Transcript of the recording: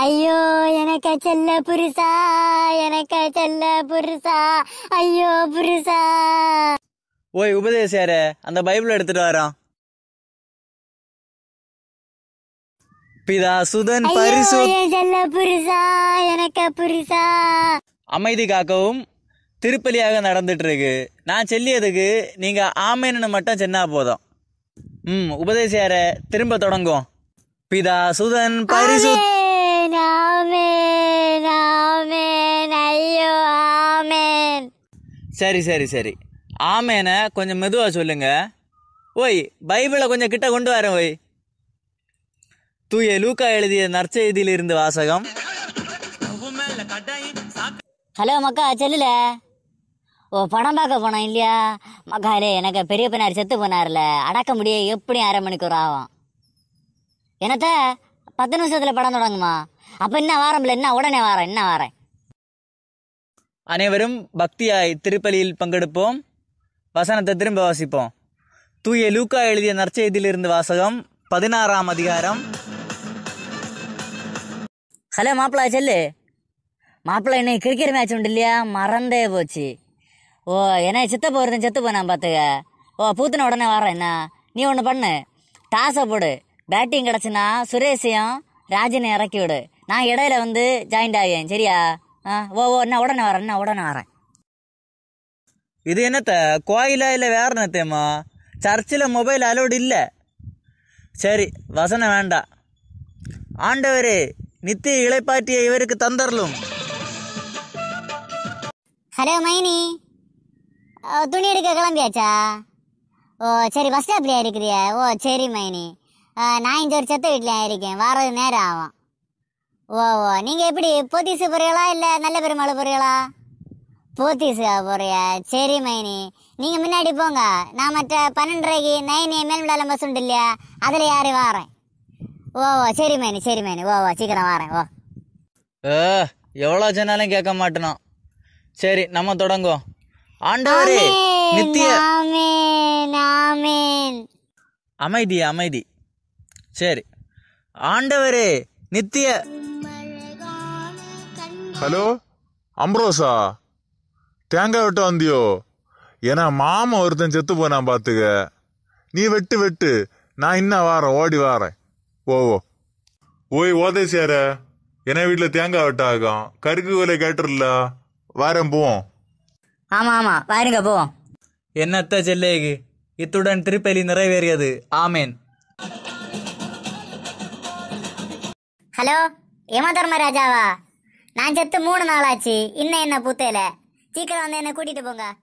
ஐயோ எனக்கு செல்ல புருசா எனக்கு செல்ல புருசா ஐயோ புருசா ஓய் உபதேசியார அந்த பைபிள் எடுத்துட்டு வரோம் பிதா சுதன் பரிசு செல்ல புருஷா எனக்கு புரிசா அமைதி காக்கவும் திருப்பலியாக நடந்துட்டு இருக்கு நான் சொல்லியதுக்கு நீங்க ஆமேனு மட்டும் சொன்னா போதும் ம் உபதேசியார திரும்ப தொடங்கும் பிதா சுதன் பரிசு ஆமேன் ஆமேன் ஐயோ ஆமேன் சரி சரி சரி ஆமேனை கொஞ்சம் மெதுவாக சொல்லுங்க ஓய் பைபிளை கொஞ்சம் கிட்ட கொண்டு வரேன் ஓய் தூய லூக்கா எழுதிய நற்செய்தியில் இருந்து வாசகம் ஹலோ மக்கா செல்லுல ஓ படம் பார்க்க போனோம் இல்லையா மக்காலே எனக்கு பெரிய பையனார் செத்து போனார்ல அடக்க முடிய எப்படி அரை மணிக்கு ஒரு ஆகும் என்னத்த பத்து நிமிஷத்துல படம் தொடங்குமா அப்ப என்ன வாரம்ல என்ன உடனே வாரம் என்ன வாரேன் அனைவரும் பக்தியாய் திருப்பலியில் பங்கெடுப்போம் வசனத்தை திரும்ப வாசிப்போம் தூய லூக்கா எழுதிய நற்செய்தியிலிருந்து வாசகம் பதினாறாம் அதிகாரம் ஹலோ மாப்பிள்ளா செல்லு மாப்பிள்ளை இன்னைக்கு கிரிக்கெட் மேட்ச் உண்டு இல்லையா மறந்தே போச்சு ஓ என்ன சித்த ஒருத்தன் செத்து போனான் பார்த்துக்க ஓ பூத்தின உடனே வரேன் என்ன நீ ஒன்று பண்ணு டாஸை போடு பேட்டிங் கிடச்சுன்னா சுரேஷையும் ராஜனை இறக்கி விடு நான் இடையில வந்து ஜாயிண்ட் ஆகேன் சரியா ஆ ஓ ஓ என்ன உடனே வரேன் என்ன உடனே வரேன் இது என்னத்த கோயிலா இல்லை வேற என்னத்தேம்மா சர்ச்சில் மொபைல் அலோடு இல்லை சரி வசனம் வேண்டாம் ஆண்டவர் நித்திய இளைப்பாட்டியை இவருக்கு தந்தரலும் ஹலோ மைனி துணி எடுக்க கிளம்பியாச்சா ஓ சரி பஸ் ஸ்டாப்லையா இருக்கிறியா ஓ சரி மைனி நான் இங்கே ஒரு செத்த வீட்டில் இருக்கேன் வரது நேரம் ஆகும் ஓ ஓ நீங்கள் எப்படி போத்தீஸு போகிறீங்களா இல்லை நல்ல பெருமாள் போகிறீங்களா போத்தீஸா போறியா சரி மைனி நீங்கள் முன்னாடி போங்க நான் மற்ற பன்னெண்டரைக்கு நைனு மேல்விழால பஸ் உண்டு இல்லையா அதில் யார் வாரேன் ஓ ஓ சரி மைனி சரி மைனி ஓ ஓ சீக்கிரம் வாரேன் ஓ ஏ எவ்வளோ சொன்னாலும் கேட்க மாட்டேனோ சரி நம்ம தொடங்குவோம் ஆண்டவரே நித்திய ஆமென் அமைதி அமைதி சரி ஆண்டவரே நித்திய ஹலோ அம்ரோசா தேங்காய் வெட்ட வந்தியோ ஏன்னா மாமன் ஒருத்தன் செத்து போனான் பார்த்துக்க நீ வெட்டு வெட்டு நான் இன்னும் வாரேன் ஓடி வாரேன் ஓ ஓய் ஓதை சேர என்ன வீட்டில் தேங்காய் வெட்ட ஆகும் கருக்கு விலை கேட்டுருல வாரம் போவோம் ஆமா ஆமா பாருங்க போவோம் என்னத்த செல்லேகு இத்துடன் திருப்பலி நிறைவேறியது ஆமேன் ஹலோ தர்ம ராஜாவா நான் செத்து மூணு நாளாச்சு இன்னும் என்ன பூத்தையில சீக்கிரம் வந்து என்ன கூட்டிட்டு போங்க